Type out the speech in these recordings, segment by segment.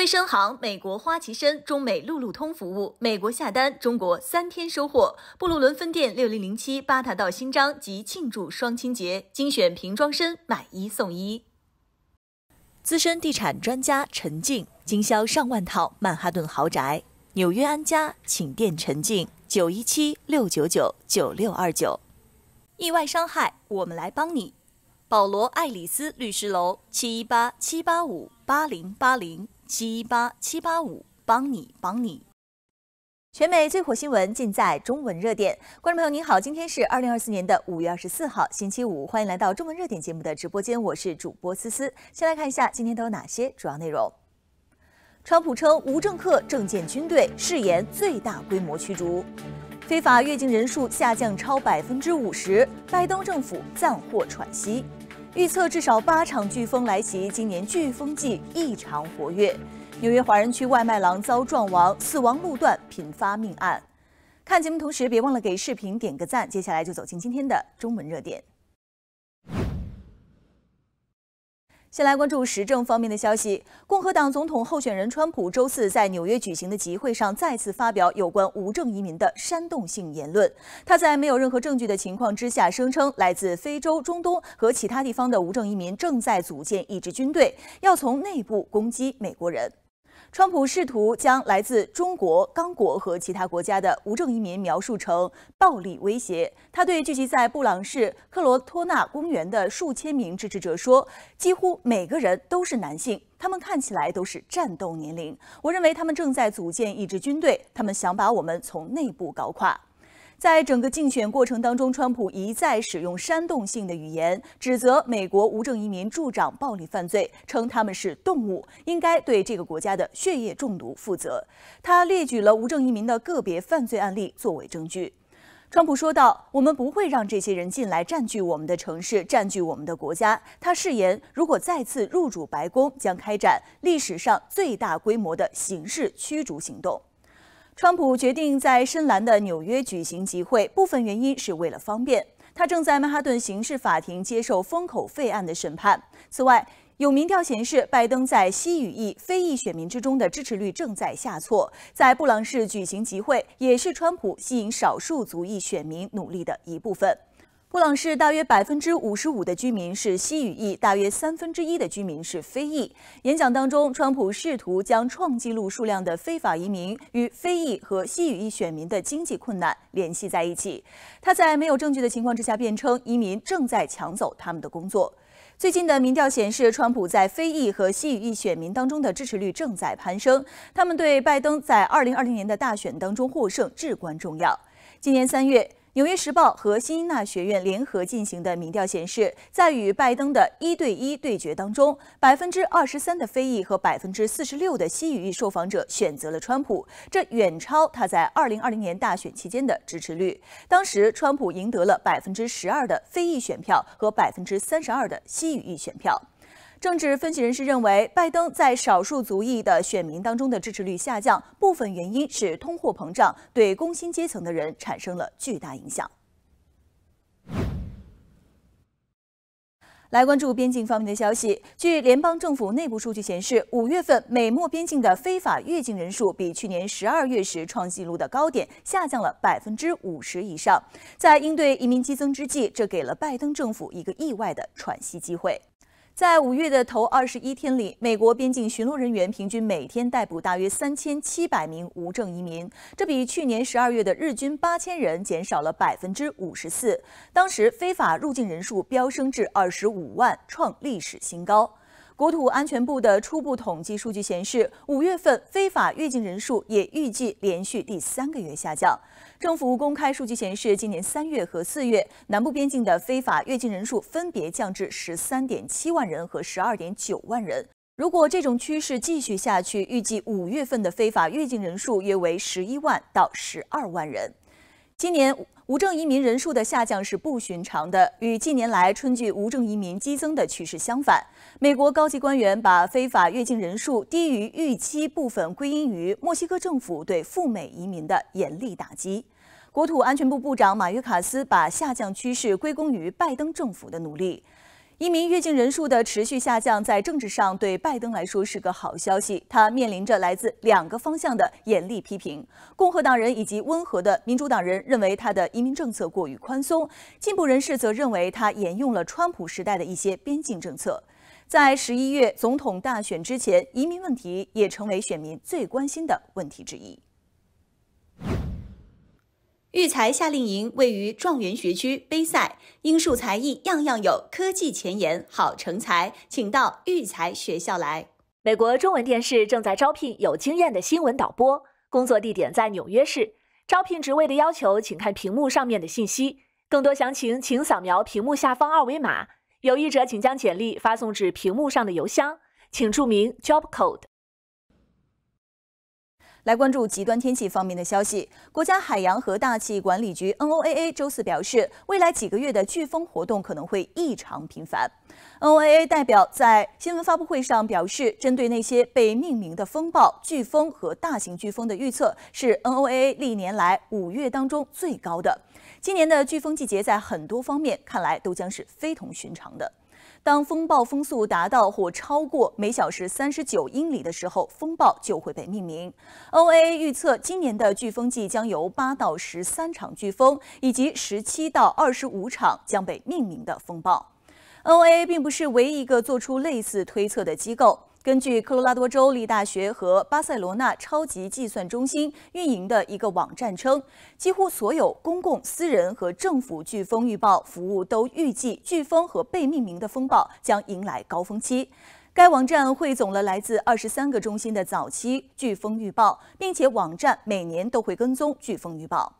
卫生行，美国花旗参，中美路路通服务，美国下单，中国三天收货。布鲁伦分店六零零七八塔道新章及庆祝双清节，精选瓶装参，买一送一。资深地产专家陈静，经销上万套曼哈顿豪宅，纽约安家，请电陈静，九一七六九九九六二九。意外伤害，我们来帮你。保罗爱丽丝律师楼七一八七八五八零八零。七八七八五，帮你帮你。全美最火新闻尽在中文热点。观众朋友您好，今天是二零二四年的五月二十四号，星期五，欢迎来到中文热点节目的直播间，我是主播思思。先来看一下今天都有哪些主要内容。川普称无政客政见军队誓言最大规模驱逐，非法越境人数下降超百分之五十，拜登政府暂获喘息。预测至少八场飓风来袭，今年飓风季异常活跃。纽约华人区外卖郎遭撞亡，死亡路段频发命案。看节目同时，别忘了给视频点个赞。接下来就走进今天的中文热点。先来关注时政方面的消息。共和党总统候选人川普周四在纽约举行的集会上再次发表有关无证移民的煽动性言论。他在没有任何证据的情况之下，声称来自非洲、中东和其他地方的无证移民正在组建一支军队，要从内部攻击美国人。川普试图将来自中国、刚果和其他国家的无证移民描述成暴力威胁。他对聚集在布朗市克罗托纳公园的数千名支持者说：“几乎每个人都是男性，他们看起来都是战斗年龄。我认为他们正在组建一支军队，他们想把我们从内部搞垮。”在整个竞选过程当中，川普一再使用煽动性的语言，指责美国无证移民助长暴力犯罪，称他们是动物，应该对这个国家的血液中毒负责。他列举了无证移民的个别犯罪案例作为证据。川普说道：“我们不会让这些人进来，占据我们的城市，占据我们的国家。”他誓言，如果再次入主白宫，将开展历史上最大规模的刑事驱逐行动。川普决定在深蓝的纽约举行集会，部分原因是为了方便。他正在曼哈顿刑事法庭接受封口费案的审判。此外，有民调显示，拜登在西语裔非裔选民之中的支持率正在下挫。在布朗市举行集会，也是川普吸引少数族裔选民努力的一部分。布朗市大约百分之五十五的居民是西语裔，大约三分之一的居民是非裔。演讲当中，川普试图将创纪录数量的非法移民与非裔和西语裔选民的经济困难联系在一起。他在没有证据的情况之下，辩称移民正在抢走他们的工作。最近的民调显示，川普在非裔和西语裔选民当中的支持率正在攀升，他们对拜登在二零二零年的大选当中获胜至关重要。今年三月。《纽约时报》和新英纳学院联合进行的民调显示，在与拜登的一对一对决当中，百分之二十三的非裔和百分之四十六的西语裔受访者选择了川普，这远超他在二零二零年大选期间的支持率。当时，川普赢得了百分之十二的非裔选票和百分之三十二的西语裔选票。政治分析人士认为，拜登在少数族裔的选民当中的支持率下降，部分原因是通货膨胀对工薪阶层的人产生了巨大影响。来关注边境方面的消息，据联邦政府内部数据显示，五月份美墨边境的非法越境人数比去年十二月时创纪录的高点下降了百分之五十以上。在应对移民激增之际，这给了拜登政府一个意外的喘息机会。在五月的头二十一天里，美国边境巡逻人员平均每天逮捕大约三千七百名无证移民，这比去年十二月的日均八千人减少了百分之五十四。当时非法入境人数飙升至二十五万，创历史新高。国土安全部的初步统计数据显示，五月份非法越境人数也预计连续第三个月下降。政府公开数据显示，今年三月和四月南部边境的非法越境人数分别降至十三点七万人和十二点九万人。如果这种趋势继续下去，预计五月份的非法越境人数约为十一万到十二万人。今年无证移民人数的下降是不寻常的，与近年来春季无证移民激增的趋势相反。美国高级官员把非法越境人数低于预期部分归因于墨西哥政府对赴美移民的严厉打击。国土安全部部长马约卡斯把下降趋势归功于拜登政府的努力。移民越境人数的持续下降，在政治上对拜登来说是个好消息。他面临着来自两个方向的严厉批评：共和党人以及温和的民主党人认为他的移民政策过于宽松；进步人士则认为他沿用了川普时代的一些边境政策。在十一月总统大选之前，移民问题也成为选民最关心的问题之一。育才夏令营位于状元学区，杯赛、英数、才艺，样样有。科技前沿，好成才，请到育才学校来。美国中文电视正在招聘有经验的新闻导播，工作地点在纽约市。招聘职位的要求，请看屏幕上面的信息。更多详情，请扫描屏幕下方二维码。有意者请将简历发送至屏幕上的邮箱，请注明 Job Code。来关注极端天气方面的消息。国家海洋和大气管理局 （NOAA） 周四表示，未来几个月的飓风活动可能会异常频繁。NOAA 代表在新闻发布会上表示，针对那些被命名的风暴、飓风和大型飓风的预测是 NOAA 历年来五月当中最高的。今年的飓风季节在很多方面看来都将是非同寻常的。当风暴风速达到或超过每小时三十九英里的时候，风暴就会被命名。o a a 预测，今年的飓风季将有八到十三场飓风，以及十七到二十五场将被命名的风暴。o a a 并不是唯一一个做出类似推测的机构。根据科罗拉多州立大学和巴塞罗那超级计算中心运营的一个网站称，几乎所有公共、私人和政府飓风预报服务都预计，飓风和被命名的风暴将迎来高峰期。该网站汇总了来自二十三个中心的早期飓风预报，并且网站每年都会跟踪飓风预报。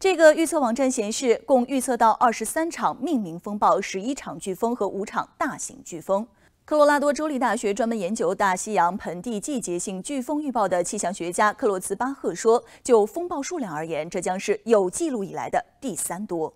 这个预测网站显示，共预测到二十三场命名风暴、十一场飓风和五场大型飓风。科罗拉多州立大学专门研究大西洋盆地季节性飓风预报的气象学家克洛茨巴赫说：“就风暴数量而言，这将是有记录以来的第三多。”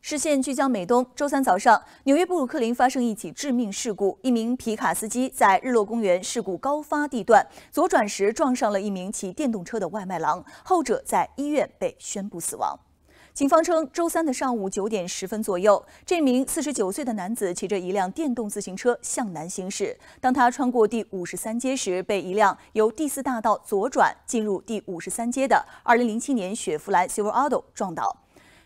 视线聚焦美东，周三早上，纽约布鲁克林发生一起致命事故，一名皮卡司机在日落公园事故高发地段左转时撞上了一名骑电动车的外卖郎，后者在医院被宣布死亡。警方称，周三的上午九点十分左右，这名四十九岁的男子骑着一辆电动自行车向南行驶。当他穿过第五十三街时，被一辆由第四大道左转进入第五十三街的二零零七年雪佛兰 Silverado 撞倒。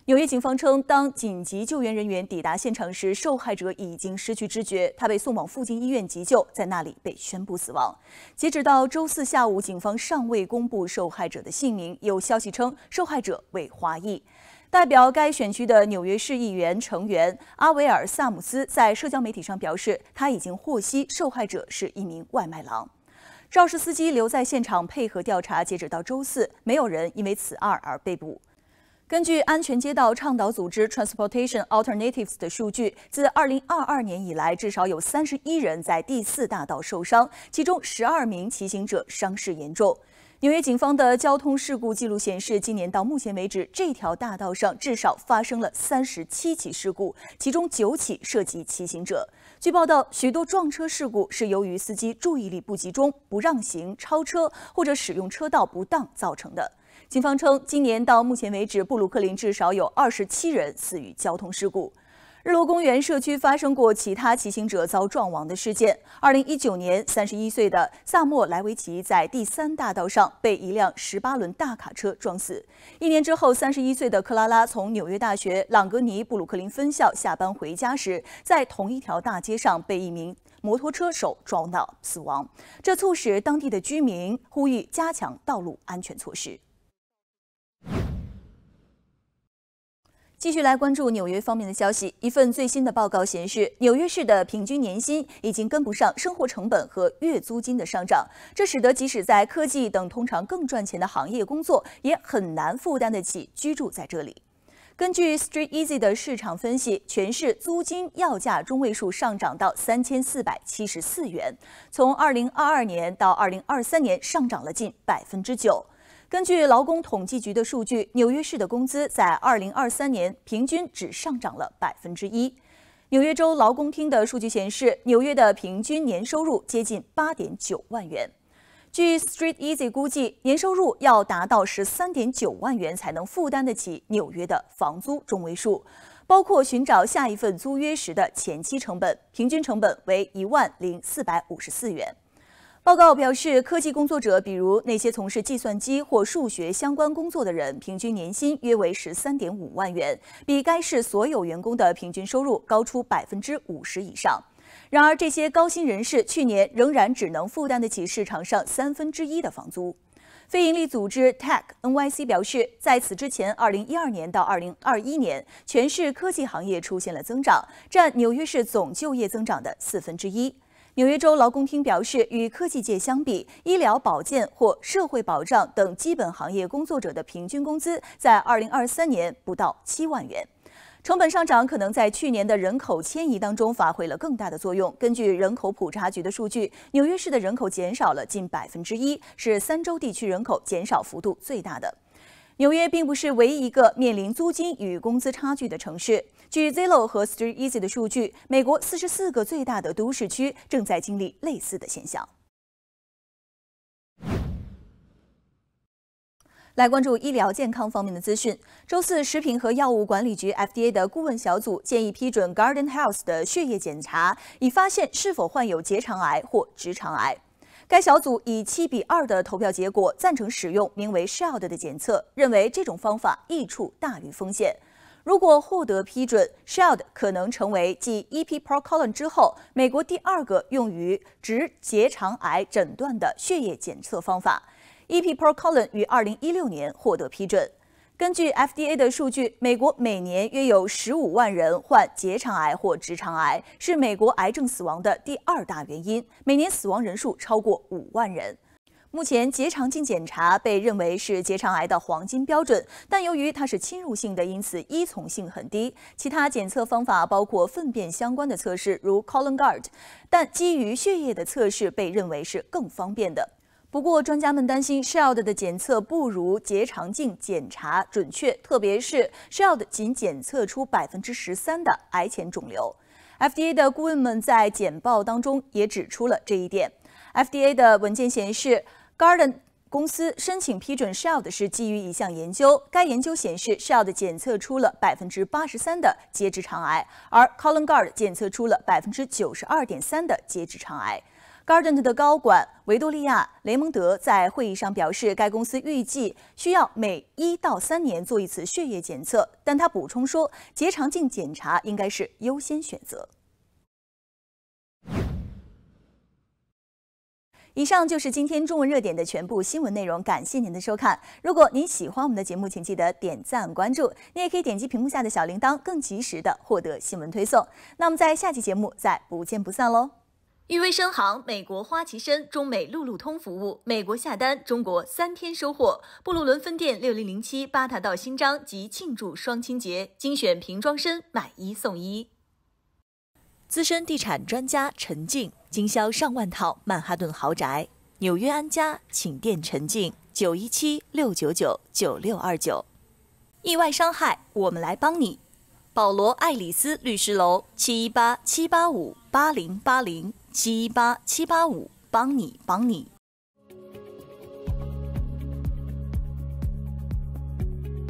纽约警方称，当紧急救援人员抵达现场时，受害者已经失去知觉。他被送往附近医院急救，在那里被宣布死亡。截止到周四下午，警方尚未公布受害者的姓名。有消息称，受害者为华裔。代表该选区的纽约市议员成员阿维尔·萨姆斯在社交媒体上表示，他已经获悉受害者是一名外卖郎。肇事司机留在现场配合调查。截止到周四，没有人因为此案而被捕。根据安全街道倡导组织 Transportation Alternatives 的数据，自2022年以来，至少有31人在第四大道受伤，其中12名骑行者伤势严重。纽约警方的交通事故记录显示，今年到目前为止，这条大道上至少发生了三十七起事故，其中九起涉及骑行者。据报道，许多撞车事故是由于司机注意力不集中、不让行、超车或者使用车道不当造成的。警方称，今年到目前为止，布鲁克林至少有二十七人死于交通事故。日落公园社区发生过其他骑行者遭撞亡的事件。二零一九年，三十一岁的萨莫莱维奇在第三大道上被一辆十八轮大卡车撞死。一年之后，三十一岁的克拉拉从纽约大学朗格尼布鲁克林分校下班回家时，在同一条大街上被一名摩托车手撞到死亡。这促使当地的居民呼吁加强道路安全措施。继续来关注纽约方面的消息。一份最新的报告显示，纽约市的平均年薪已经跟不上生活成本和月租金的上涨，这使得即使在科技等通常更赚钱的行业工作，也很难负担得起居住在这里。根据 StreetEasy 的市场分析，全市租金要价中位数上涨到三千四百七十四元，从二零二二年到二零二三年上涨了近百分之九。根据劳工统计局的数据，纽约市的工资在二零二三年平均只上涨了百分之一。纽约州劳工厅的数据显示，纽约的平均年收入接近八点九万元。据 StreetEasy 估计，年收入要达到十三点九万元才能负担得起纽约的房租中位数，包括寻找下一份租约时的前期成本，平均成本为一万零四百五十四元。报告表示，科技工作者，比如那些从事计算机或数学相关工作的人，平均年薪约为十三点五万元，比该市所有员工的平均收入高出百分之五十以上。然而，这些高薪人士去年仍然只能负担得起市场上三分之一的房租。非营利组织 Tech NYC 表示，在此之前，二零一二年到二零二一年，全市科技行业出现了增长，占纽约市总就业增长的四分之一。纽约州劳工厅表示，与科技界相比，医疗保健或社会保障等基本行业工作者的平均工资在二零二三年不到七万元。成本上涨可能在去年的人口迁移当中发挥了更大的作用。根据人口普查局的数据，纽约市的人口减少了近百分之一，是三州地区人口减少幅度最大的。纽约并不是唯一一个面临租金与工资差距的城市。据 Zillow 和 StreetEasy 的数据，美国四十四个最大的都市区正在经历类似的现象。来关注医疗健康方面的资讯。周四，食品和药物管理局 FDA 的顾问小组建议批准 Garden Health 的血液检查，以发现是否患有结肠癌或直肠癌。该小组以七比二的投票结果赞成使用名为 Shield 的检测，认为这种方法益处大于风险。如果获得批准，Shield 可能成为继 EP ProColon 之后美国第二个用于直结肠癌诊断的血液检测方法。EP ProColon 于二零一六年获得批准。根据 FDA 的数据，美国每年约有15万人患结肠癌或直肠癌，是美国癌症死亡的第二大原因，每年死亡人数超过5万人。目前，结肠镜检查被认为是结肠癌的黄金标准，但由于它是侵入性的，因此依从性很低。其他检测方法包括粪便相关的测试，如 Colon Guard，但基于血液的测试被认为是更方便的。不过，专家们担心 Shield 的检测不如结肠镜检查准确，特别是 Shield 仅检测出百分之十三的癌前肿瘤。FDA 的顾问们在简报当中也指出了这一点。FDA 的文件显示 g a r d e n 公司申请批准 Shield 是基于一项研究，该研究显示 Shield 检测出了百分之八十三的结直肠癌，而 ColonGuard 检测出了百分之九十二点三的结直肠癌。Garden 的高管维多利亚·雷蒙德在会议上表示，该公司预计需要每一到三年做一次血液检测，但他补充说，结肠镜检查应该是优先选择。以上就是今天中文热点的全部新闻内容，感谢您的收看。如果您喜欢我们的节目，请记得点赞关注，你也可以点击屏幕下的小铃铛，更及时的获得新闻推送。那么，在下期节目再不见不散喽。誉威生航，美国花旗参，中美路路通服务，美国下单，中国三天收货。布鲁伦分店六零零七八大道新章，及庆祝双亲节，精选瓶装参，买一送一。资深地产专家陈静，经销上万套曼哈顿豪宅，纽约安家，请电陈静，九一七六九九九六二九。意外伤害，我们来帮你。保罗爱丽丝律师楼七一八七八五八零八零。七八七八五，帮你，帮你。